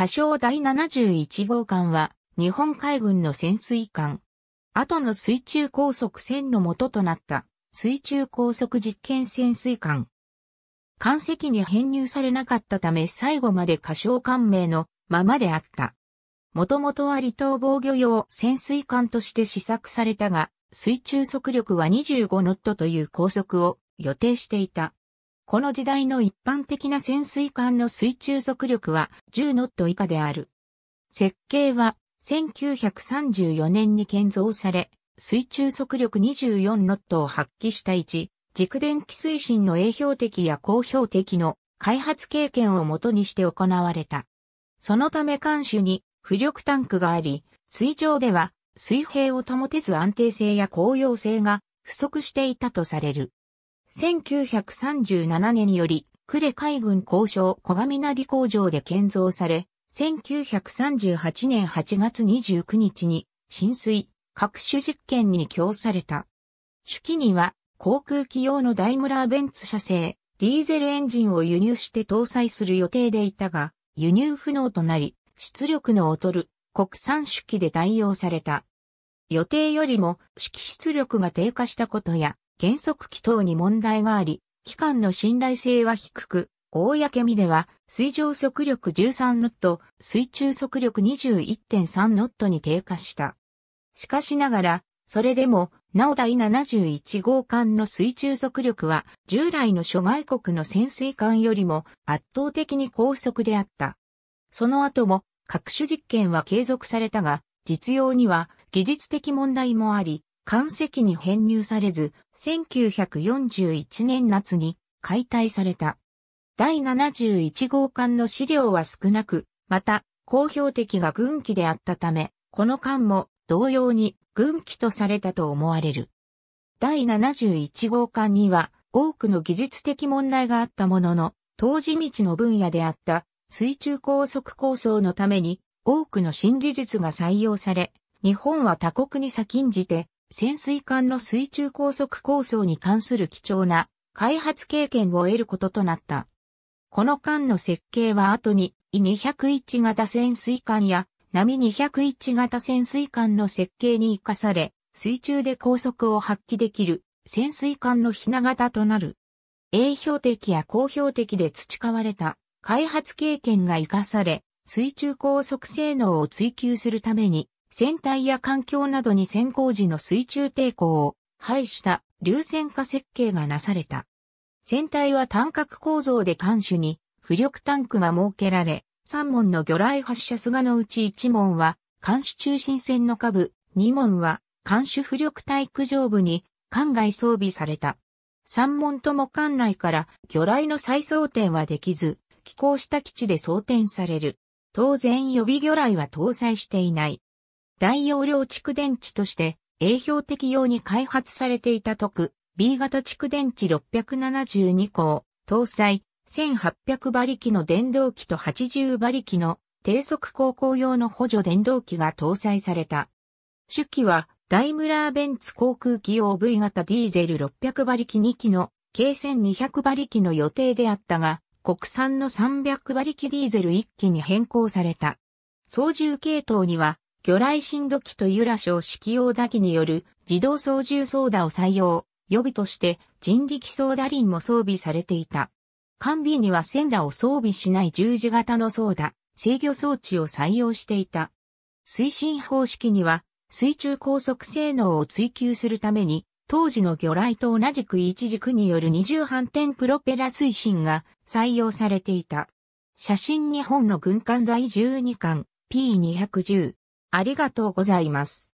仮称第71号艦は、日本海軍の潜水艦。後の水中高速船の元となった水中高速実験潜水艦。艦籍に編入されなかったため最後まで仮称艦名のままであった。もともとは離島防御用潜水艦として試作されたが、水中速力は25ノットという高速を予定していた。この時代の一般的な潜水艦の水中速力は10ノット以下である。設計は1934年に建造され、水中速力24ノットを発揮した1、軸電気推進の営標的や公標的の開発経験をもとにして行われた。そのため艦首に浮力タンクがあり、水上では水平を保てず安定性や高揚性が不足していたとされる。1937年により、呉海軍交渉小上成工場で建造され、1938年8月29日に浸水、各種実験に供された。手記には航空機用のダイムラーベンツ社製、ディーゼルエンジンを輸入して搭載する予定でいたが、輸入不能となり、出力の劣る国産手記で代用された。予定よりも指出力が低下したことや、減速機等に問題があり、機関の信頼性は低く、公みでは、水上速力13ノット、水中速力21.3ノットに低下した。しかしながら、それでも、なお第71号艦の水中速力は、従来の諸外国の潜水艦よりも圧倒的に高速であった。その後も、各種実験は継続されたが、実用には技術的問題もあり、艦籍に編入されず、1941年夏に解体された。第71号艦の資料は少なく、また、公表的が軍機であったため、この艦も同様に軍機とされたと思われる。第71号艦には多くの技術的問題があったものの、当時未知の分野であった水中高速構想のために多くの新技術が採用され、日本は他国に先んじて潜水艦の水中高速構想に関する貴重な開発経験を得ることとなった。この艦の設計は後に、イ201型潜水艦や、波201型潜水艦の設計に活かされ、水中で高速を発揮できる潜水艦のひな型となる。A 標的や高標的で培われた開発経験が活かされ、水中高速性能を追求するために船体や環境などに先行時の水中抵抗を排した流線化設計がなされた。船体は単角構造で艦首に浮力タンクが設けられ、3門の魚雷発射菅のうち1門は艦首中心線の下部、2門は艦首浮力体育上部に艦外装備された。3門とも艦内から魚雷の再装填はできず、寄港した基地で装填される。当然予備魚雷は搭載していない。大容量蓄電池として営業的用に開発されていた特 B 型蓄電池672個を搭載1800馬力の電動機と80馬力の低速航行用の補助電動機が搭載された。主機はダイムラーベンツ航空機用 V 型ディーゼル600馬力2機の計1200馬力の予定であったが、国産の300馬力ディーゼル1機に変更された。操縦系統には魚雷振度機とユラ小式用打機による自動操縦操舵を採用、予備として人力操舵輪も装備されていた。完備には船舵を装備しない十字型の操舵、制御装置を採用していた。推進方式には水中高速性能を追求するために、当時の魚雷と同じく一軸による二重反転プロペラ推進が採用されていた。写真日本の軍艦第12巻 P210 ありがとうございます。